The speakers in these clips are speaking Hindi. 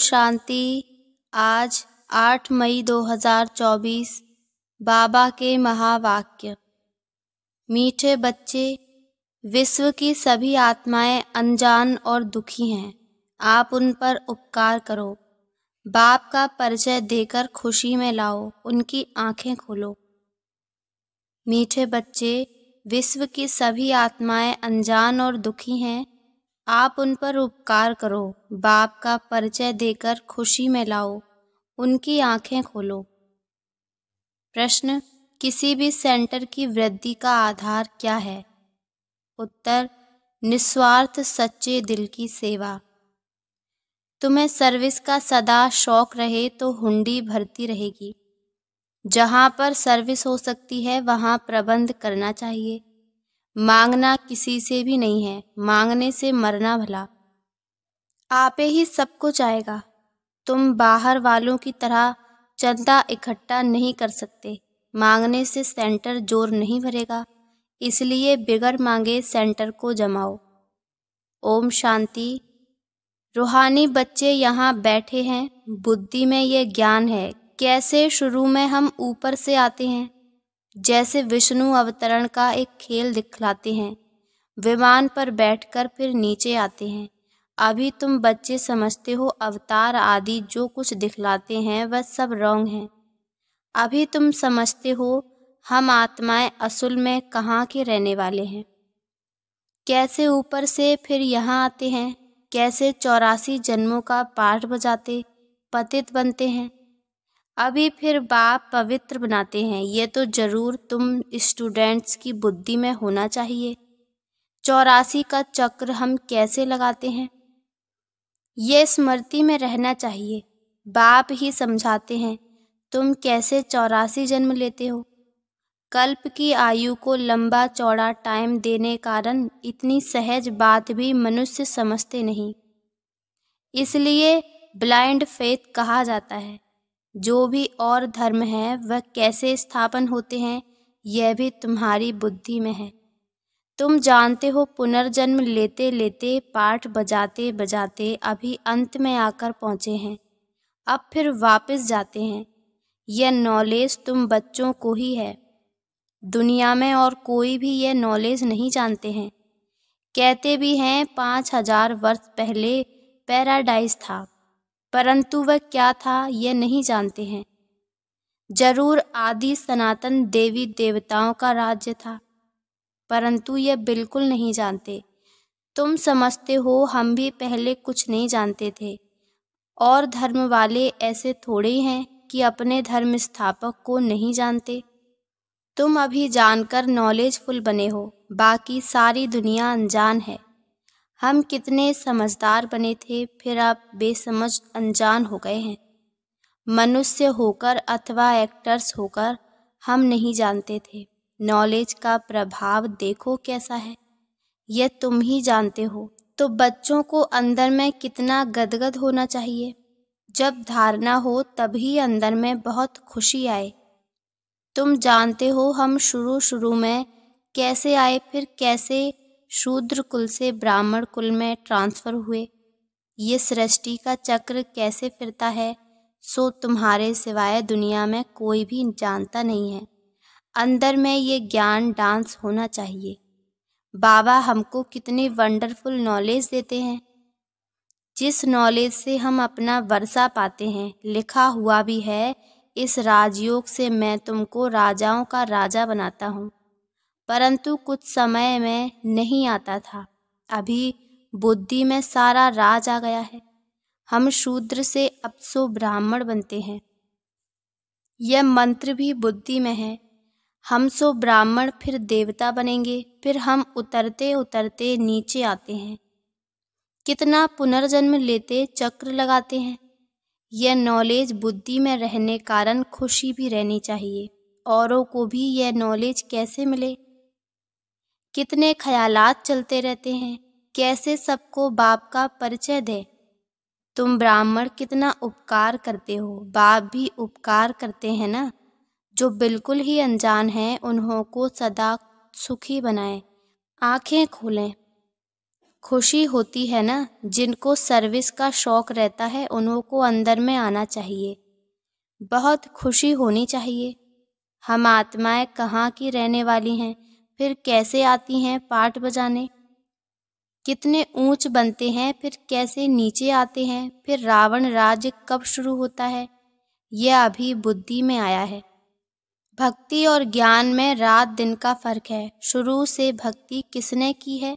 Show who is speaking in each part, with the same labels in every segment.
Speaker 1: शांति आज 8 मई 2024 बाबा के महावाक्य मीठे बच्चे विश्व की सभी आत्माएं अनजान और दुखी हैं आप उन पर उपकार करो बाप का परिचय देकर खुशी में लाओ उनकी आंखें खोलो मीठे बच्चे विश्व की सभी आत्माएं अनजान और दुखी हैं आप उन पर उपकार करो बाप का परिचय देकर खुशी में लाओ उनकी आंखें खोलो प्रश्न किसी भी सेंटर की वृद्धि का आधार क्या है उत्तर निस्वार्थ सच्चे दिल की सेवा तुम्हें सर्विस का सदा शौक रहे तो हुंडी भरती रहेगी जहाँ पर सर्विस हो सकती है वहां प्रबंध करना चाहिए मांगना किसी से भी नहीं है मांगने से मरना भला आपे ही सब कुछ आएगा तुम बाहर वालों की तरह चंदा इकट्ठा नहीं कर सकते मांगने से सेंटर जोर नहीं भरेगा इसलिए बिगड़ मांगे सेंटर को जमाओ ओम शांति रूहानी बच्चे यहाँ बैठे हैं बुद्धि में ये ज्ञान है कैसे शुरू में हम ऊपर से आते हैं जैसे विष्णु अवतरण का एक खेल दिखलाते हैं विमान पर बैठकर फिर नीचे आते हैं अभी तुम बच्चे समझते हो अवतार आदि जो कुछ दिखलाते हैं वह सब रॉन्ग हैं अभी तुम समझते हो हम आत्माएं असल में कहाँ के रहने वाले हैं कैसे ऊपर से फिर यहाँ आते हैं कैसे चौरासी जन्मों का पाठ बजाते पतित बनते हैं अभी फिर बाप पवित्र बनाते हैं ये तो जरूर तुम स्टूडेंट्स की बुद्धि में होना चाहिए चौरासी का चक्र हम कैसे लगाते हैं ये स्मृति में रहना चाहिए बाप ही समझाते हैं तुम कैसे चौरासी जन्म लेते हो कल्प की आयु को लंबा चौड़ा टाइम देने कारण इतनी सहज बात भी मनुष्य समझते नहीं इसलिए ब्लाइंड फेथ कहा जाता है जो भी और धर्म हैं वह कैसे स्थापन होते हैं यह भी तुम्हारी बुद्धि में है तुम जानते हो पुनर्जन्म लेते लेते पाठ बजाते बजाते अभी अंत में आकर पहुँचे हैं अब फिर वापस जाते हैं यह नॉलेज तुम बच्चों को ही है दुनिया में और कोई भी यह नॉलेज नहीं जानते हैं कहते भी हैं पाँच हजार वर्ष पहले पैराडाइज था परंतु वह क्या था यह नहीं जानते हैं जरूर आदि सनातन देवी देवताओं का राज्य था परंतु यह बिल्कुल नहीं जानते तुम समझते हो हम भी पहले कुछ नहीं जानते थे और धर्म वाले ऐसे थोड़े हैं कि अपने धर्म स्थापक को नहीं जानते तुम अभी जानकर नॉलेजफुल बने हो बाकी सारी दुनिया अनजान है हम कितने समझदार बने थे फिर आप बेसमझ अनजान हो गए हैं मनुष्य होकर अथवा एक्टर्स होकर हम नहीं जानते थे नॉलेज का प्रभाव देखो कैसा है यह तुम ही जानते हो तो बच्चों को अंदर में कितना गदगद होना चाहिए जब धारणा हो तभी अंदर में बहुत खुशी आए तुम जानते हो हम शुरू शुरू में कैसे आए फिर कैसे शूद्र कुल से ब्राह्मण कुल में ट्रांसफर हुए ये सृष्टि का चक्र कैसे फिरता है सो तुम्हारे सिवाय दुनिया में कोई भी जानता नहीं है अंदर में ये ज्ञान डांस होना चाहिए बाबा हमको कितनी वंडरफुल नॉलेज देते हैं जिस नॉलेज से हम अपना वर्षा पाते हैं लिखा हुआ भी है इस राजयोग से मैं तुमको राजाओं का राजा बनाता हूँ परंतु कुछ समय में नहीं आता था अभी बुद्धि में सारा राज आ गया है हम शूद्र से अपसो ब्राह्मण बनते हैं यह मंत्र भी बुद्धि में है हम सो ब्राह्मण फिर देवता बनेंगे फिर हम उतरते उतरते नीचे आते हैं कितना पुनर्जन्म लेते चक्र लगाते हैं यह नॉलेज बुद्धि में रहने कारण खुशी भी रहनी चाहिए औरों को भी यह नॉलेज कैसे मिले कितने ख्यालात चलते रहते हैं कैसे सबको बाप का परिचय दे तुम ब्राह्मण कितना उपकार करते हो बाप भी उपकार करते हैं ना जो बिल्कुल ही अनजान हैं उन्हों को सदा सुखी बनाए आंखें खोलें खुशी होती है ना जिनको सर्विस का शौक रहता है उन्हों को अंदर में आना चाहिए बहुत खुशी होनी चाहिए हम आत्माएं कहाँ की रहने वाली हैं फिर कैसे आती हैं पाठ बजाने कितने ऊंच बनते हैं फिर कैसे नीचे आते हैं फिर रावण राज्य कब शुरू होता है यह अभी बुद्धि में आया है भक्ति और ज्ञान में रात दिन का फर्क है शुरू से भक्ति किसने की है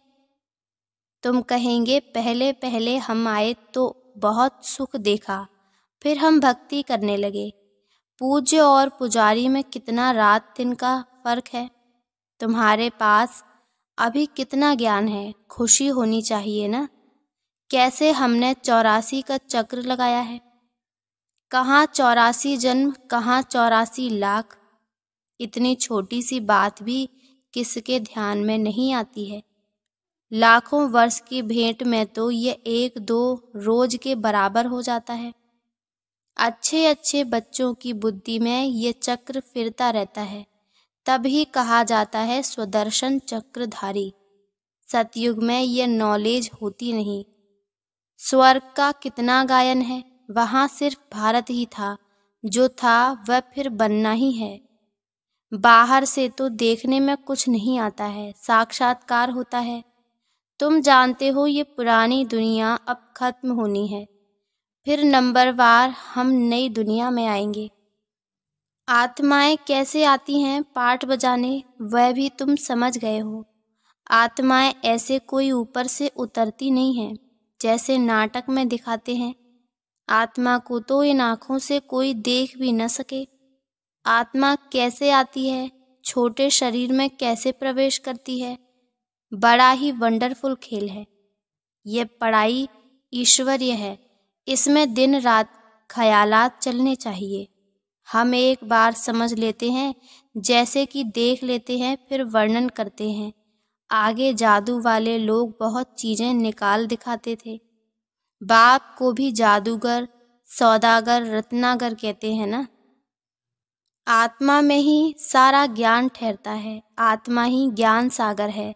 Speaker 1: तुम कहेंगे पहले पहले हम आए तो बहुत सुख देखा फिर हम भक्ति करने लगे पूज्य और पुजारी में कितना रात दिन का फर्क है तुम्हारे पास अभी कितना ज्ञान है खुशी होनी चाहिए ना कैसे हमने चौरासी का चक्र लगाया है कहाँ चौरासी जन्म कहाँ चौरासी लाख इतनी छोटी सी बात भी किसके ध्यान में नहीं आती है लाखों वर्ष की भेंट में तो ये एक दो रोज के बराबर हो जाता है अच्छे अच्छे बच्चों की बुद्धि में ये चक्र फिरता रहता है तभी कहा जाता है स्वदर्शन चक्रधारी सतयुग में यह नॉलेज होती नहीं स्वर्ग का कितना गायन है वहाँ सिर्फ भारत ही था जो था वह फिर बनना ही है बाहर से तो देखने में कुछ नहीं आता है साक्षात्कार होता है तुम जानते हो ये पुरानी दुनिया अब खत्म होनी है फिर नंबरवार हम नई दुनिया में आएंगे आत्माएं कैसे आती हैं पाठ बजाने वह भी तुम समझ गए हो आत्माएं ऐसे कोई ऊपर से उतरती नहीं हैं जैसे नाटक में दिखाते हैं आत्मा को तो इन आँखों से कोई देख भी न सके आत्मा कैसे आती है छोटे शरीर में कैसे प्रवेश करती है बड़ा ही वंडरफुल खेल है यह पढ़ाई ईश्वरीय है इसमें दिन रात ख्यालात चलने चाहिए हम एक बार समझ लेते हैं जैसे कि देख लेते हैं फिर वर्णन करते हैं आगे जादू वाले लोग बहुत चीज़ें निकाल दिखाते थे बाप को भी जादूगर सौदागर रत्नागर कहते हैं ना आत्मा में ही सारा ज्ञान ठहरता है आत्मा ही ज्ञान सागर है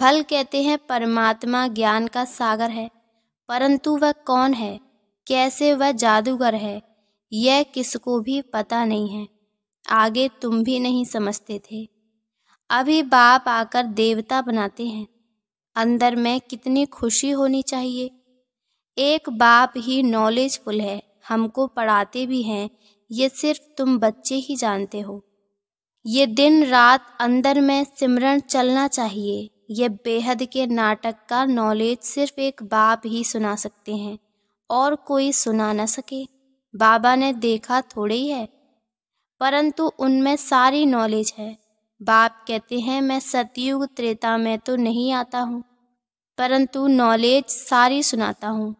Speaker 1: भल कहते हैं परमात्मा ज्ञान का सागर है परंतु वह कौन है कैसे वह जादूगर है यह किसको भी पता नहीं है आगे तुम भी नहीं समझते थे अभी बाप आकर देवता बनाते हैं अंदर में कितनी खुशी होनी चाहिए एक बाप ही नॉलेजफुल है हमको पढ़ाते भी हैं ये सिर्फ तुम बच्चे ही जानते हो ये दिन रात अंदर में सिमरन चलना चाहिए यह बेहद के नाटक का नॉलेज सिर्फ एक बाप ही सुना सकते हैं और कोई सुना न सके बाबा ने देखा थोड़ी है परंतु उनमें सारी नॉलेज है बाप कहते हैं मैं सतयुग त्रेता में तो नहीं आता हूँ परंतु नॉलेज सारी सुनाता हूँ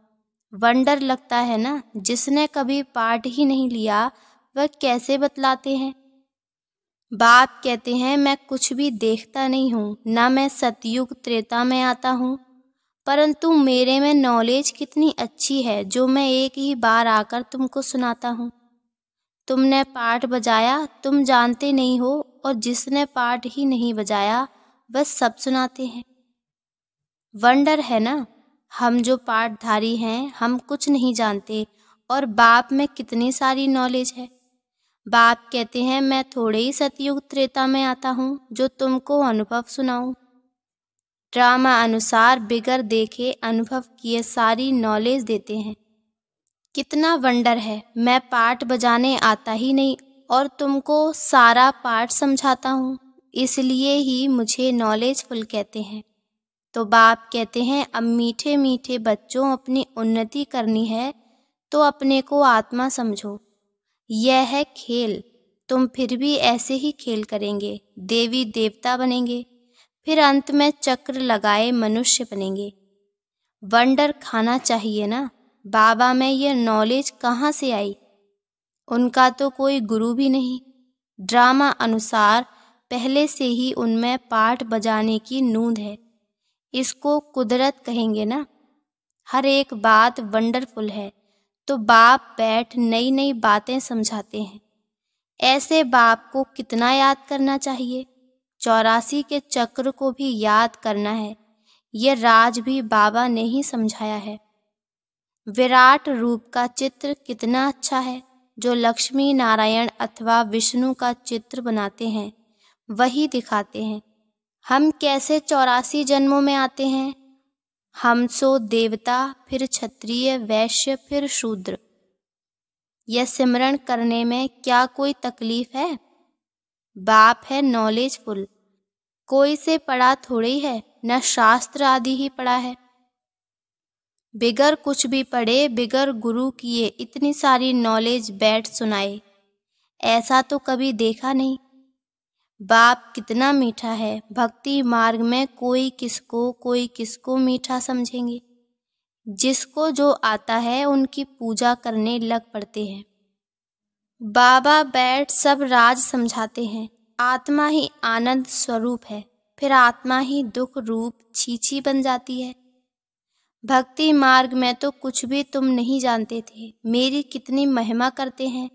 Speaker 1: वंडर लगता है ना जिसने कभी पाठ ही नहीं लिया वह कैसे बतलाते हैं बाप कहते हैं मैं कुछ भी देखता नहीं हूँ ना मैं सतयुग त्रेता में आता हूँ परंतु मेरे में नॉलेज कितनी अच्छी है जो मैं एक ही बार आकर तुमको सुनाता हूँ तुमने पाठ बजाया तुम जानते नहीं हो और जिसने पाठ ही नहीं बजाया बस सब सुनाते हैं वंडर है ना हम जो पाठधारी हैं हम कुछ नहीं जानते और बाप में कितनी सारी नॉलेज है बाप कहते हैं मैं थोड़े ही सतयुग त्रेता में आता हूँ जो तुमको अनुभव सुनाऊँ ड्रामा अनुसार बिगर देखे अनुभव किए सारी नॉलेज देते हैं कितना वंडर है मैं पार्ट बजाने आता ही नहीं और तुमको सारा पार्ट समझाता हूँ इसलिए ही मुझे नॉलेजफुल कहते हैं तो बाप कहते हैं अब मीठे मीठे बच्चों अपनी उन्नति करनी है तो अपने को आत्मा समझो यह है खेल तुम फिर भी ऐसे ही खेल करेंगे देवी देवता बनेंगे फिर अंत में चक्र लगाए मनुष्य बनेंगे वंडर खाना चाहिए ना बाबा में यह नॉलेज कहाँ से आई उनका तो कोई गुरु भी नहीं ड्रामा अनुसार पहले से ही उनमें पाठ बजाने की नूंद है इसको कुदरत कहेंगे ना हर एक बात वंडरफुल है तो बाप बैठ नई नई बातें समझाते हैं ऐसे बाप को कितना याद करना चाहिए चौरासी के चक्र को भी याद करना है ये राज भी बाबा ने ही समझाया है विराट रूप का चित्र कितना अच्छा है जो लक्ष्मी नारायण अथवा विष्णु का चित्र बनाते हैं वही दिखाते हैं हम कैसे चौरासी जन्मों में आते हैं हम सो देवता फिर क्षत्रिय वैश्य फिर शूद्र यह सिमरण करने में क्या कोई तकलीफ है बाप है नॉलेजफुल कोई से पढ़ा थोड़ी है न शास्त्र आदि ही पढ़ा है बिगर कुछ भी पढ़े बिगर गुरु किए इतनी सारी नॉलेज बैठ सुनाए ऐसा तो कभी देखा नहीं बाप कितना मीठा है भक्ति मार्ग में कोई किसको कोई किसको मीठा समझेंगे जिसको जो आता है उनकी पूजा करने लग पड़ते हैं बाबा बैठ सब राज समझाते हैं आत्मा ही आनंद स्वरूप है फिर आत्मा ही दुख रूप छीछी बन जाती है भक्ति मार्ग में तो कुछ भी तुम नहीं जानते थे मेरी कितनी महिमा करते हैं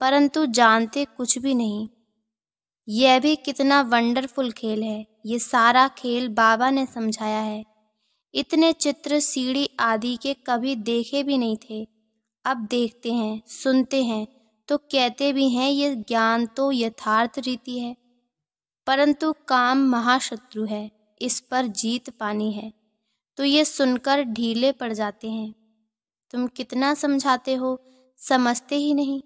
Speaker 1: परंतु जानते कुछ भी नहीं यह भी कितना वंडरफुल खेल है ये सारा खेल बाबा ने समझाया है इतने चित्र सीढ़ी आदि के कभी देखे भी नहीं थे अब देखते हैं सुनते हैं तो कहते भी हैं ये ज्ञान तो यथार्थ रीति है परंतु काम महाशत्रु है इस पर जीत पानी है तो ये सुनकर ढीले पड़ जाते हैं तुम कितना समझाते हो समझते ही नहीं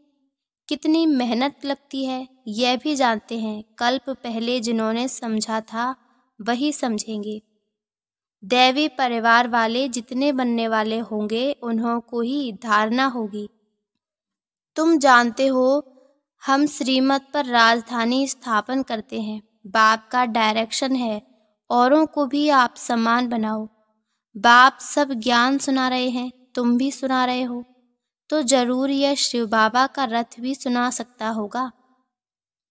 Speaker 1: कितनी मेहनत लगती है यह भी जानते हैं कल्प पहले जिन्होंने समझा था वही समझेंगे दैवी परिवार वाले जितने बनने वाले होंगे उन्हों को ही धारणा होगी तुम जानते हो हम श्रीमत पर राजधानी स्थापन करते हैं बाप का डायरेक्शन है औरों को भी आप समान बनाओ बाप सब ज्ञान सुना रहे हैं तुम भी सुना रहे हो तो जरूर यह शिव बाबा का रथ भी सुना सकता होगा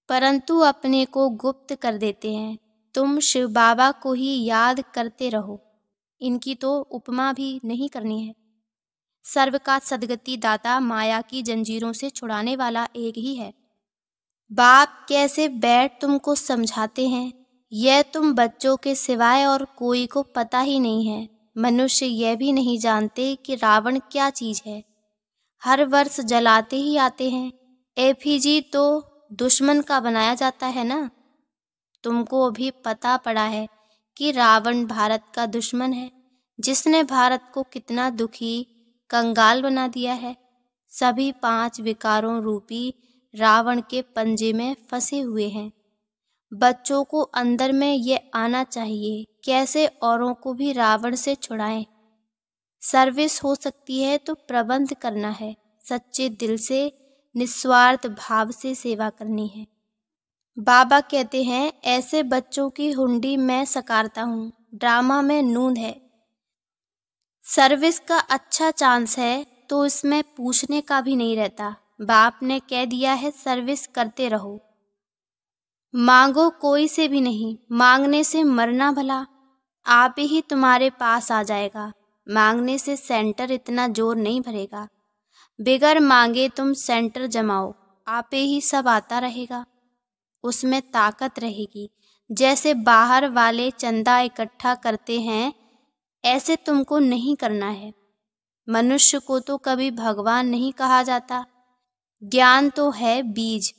Speaker 1: परंतु अपने को गुप्त कर देते हैं तुम शिव बाबा को ही याद करते रहो इनकी तो उपमा भी नहीं करनी है सर्व का सदगति दाता माया की जंजीरों से छुड़ाने वाला एक ही है बाप कैसे बैठ तुमको समझाते हैं यह तुम बच्चों के सिवाय और कोई को पता ही नहीं है मनुष्य यह भी नहीं जानते कि रावण क्या चीज है हर वर्ष जलाते ही आते हैं एफीजी तो दुश्मन का बनाया जाता है ना तुमको अभी पता पड़ा है कि रावण भारत का दुश्मन है जिसने भारत को कितना दुखी कंगाल बना दिया है सभी पांच विकारों रूपी रावण के पंजे में फंसे हुए हैं बच्चों को अंदर में ये आना चाहिए कैसे औरों को भी रावण से छुड़ाएं सर्विस हो सकती है तो प्रबंध करना है सच्चे दिल से निस्वार्थ भाव से सेवा करनी है बाबा कहते हैं ऐसे बच्चों की हुंडी मैं सकारता हूँ ड्रामा में नूंद है सर्विस का अच्छा चांस है तो इसमें पूछने का भी नहीं रहता बाप ने कह दिया है सर्विस करते रहो मांगो कोई से भी नहीं मांगने से मरना भला आप ही तुम्हारे पास आ जाएगा मांगने से सेंटर इतना जोर नहीं भरेगा बिगर मांगे तुम सेंटर जमाओ आप ही सब आता रहेगा उसमें ताकत रहेगी जैसे बाहर वाले चंदा इकट्ठा करते हैं ऐसे तुमको नहीं करना है मनुष्य को तो कभी भगवान नहीं कहा जाता ज्ञान तो है बीज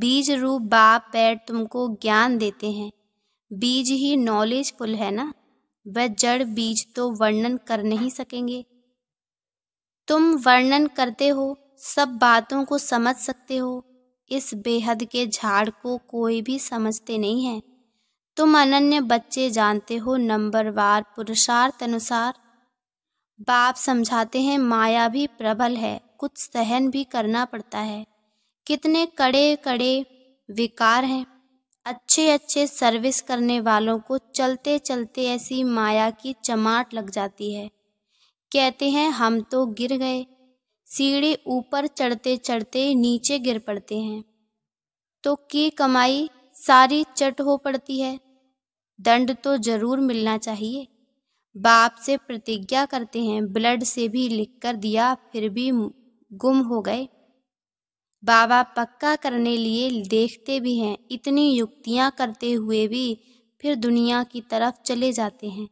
Speaker 1: बीज रूप बाप पैर तुमको ज्ञान देते हैं बीज ही नॉलेज फुल है ना वह जड़ बीज तो वर्णन कर नहीं सकेंगे तुम वर्णन करते हो सब बातों को समझ सकते हो इस बेहद के झाड़ को कोई भी समझते नहीं है तुम अनन्य बच्चे जानते हो नंबरवार पुरुषार्थ अनुसार बाप समझाते हैं माया भी प्रबल है कुछ सहन भी करना पड़ता है कितने कड़े कड़े विकार हैं अच्छे अच्छे सर्विस करने वालों को चलते चलते ऐसी माया की चमाट लग जाती है कहते हैं हम तो गिर गए सीढ़ी ऊपर चढ़ते चढ़ते नीचे गिर पड़ते हैं तो की कमाई सारी चट हो पड़ती है दंड तो जरूर मिलना चाहिए बाप से प्रतिज्ञा करते हैं ब्लड से भी लिख कर दिया फिर भी गुम हो गए बाबा पक्का करने लिए देखते भी हैं इतनी युक्तियां करते हुए भी फिर दुनिया की तरफ चले जाते हैं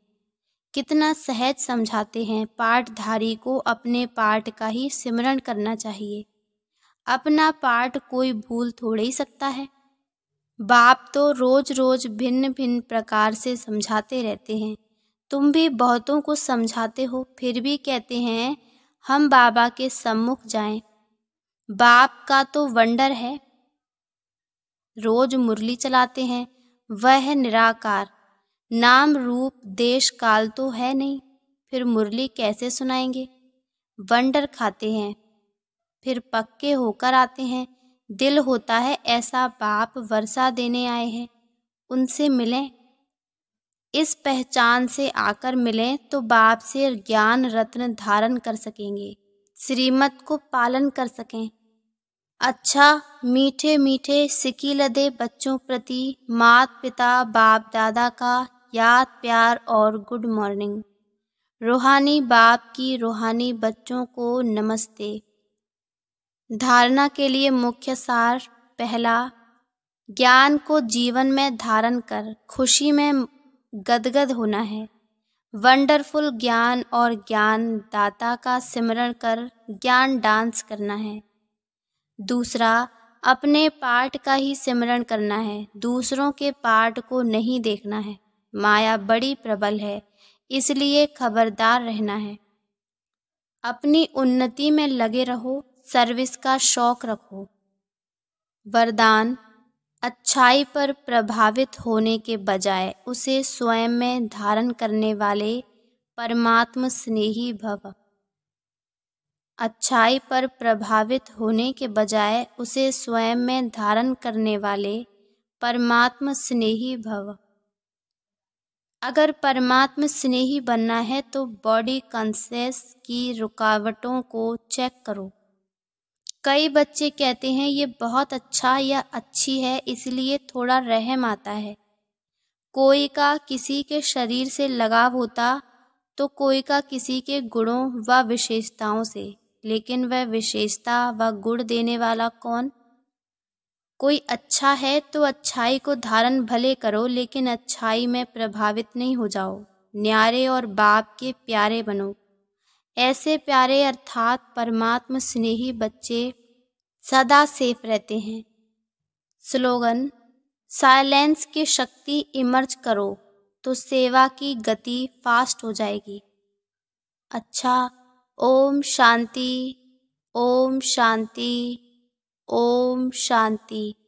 Speaker 1: कितना सहज समझाते हैं पाठधारी को अपने पाठ का ही सिमरण करना चाहिए अपना पाठ कोई भूल थोड़े ही सकता है बाप तो रोज रोज भिन्न भिन्न प्रकार से समझाते रहते हैं तुम भी बहुतों को समझाते हो फिर भी कहते हैं हम बाबा के सम्मुख जाएं। बाप का तो वंडर है रोज मुरली चलाते हैं वह है निराकार नाम रूप देश काल तो है नहीं फिर मुरली कैसे सुनाएंगे वंडर खाते हैं फिर पक्के होकर आते हैं दिल होता है ऐसा बाप वर्षा देने आए हैं उनसे मिलें इस पहचान से आकर मिलें तो बाप से ज्ञान रत्न धारण कर सकेंगे श्रीमत को पालन कर सकें अच्छा मीठे मीठे सिकी लदे बच्चों प्रति मात पिता बाप दादा का याद प्यार और गुड मॉर्निंग रूहानी बाप की रूहानी बच्चों को नमस्ते धारणा के लिए मुख्य सार पहला ज्ञान को जीवन में धारण कर खुशी में गदगद होना है वंडरफुल ज्ञान और ज्ञान दाता का सिमरण कर ज्ञान डांस करना है दूसरा अपने पाठ का ही सिमरण करना है दूसरों के पाठ को नहीं देखना है माया बड़ी प्रबल है इसलिए खबरदार रहना है अपनी उन्नति में लगे रहो सर्विस का शौक रखो वरदान अच्छाई पर प्रभावित होने के बजाय उसे स्वयं में धारण करने वाले परमात्म स्नेही भव अच्छाई पर प्रभावित होने के बजाय उसे स्वयं में धारण करने वाले परमात्म स्नेही भव अगर परमात्म स्नेही बनना है तो बॉडी कॉन्सेस की रुकावटों को चेक करो कई बच्चे कहते हैं ये बहुत अच्छा या अच्छी है इसलिए थोड़ा रहम आता है कोई का किसी के शरीर से लगाव होता तो कोई का किसी के गुणों व विशेषताओं से लेकिन वह विशेषता व गुण देने वाला कौन कोई अच्छा है तो अच्छाई को धारण भले करो लेकिन अच्छाई में प्रभावित नहीं हो जाओ न्यारे और बाप के प्यारे बनो ऐसे प्यारे अर्थात परमात्म स्नेही बच्चे सदा सेफ रहते हैं स्लोगन साइलेंस की शक्ति इमर्ज करो तो सेवा की गति फास्ट हो जाएगी अच्छा ओम शांति ओम शांति ओम शांति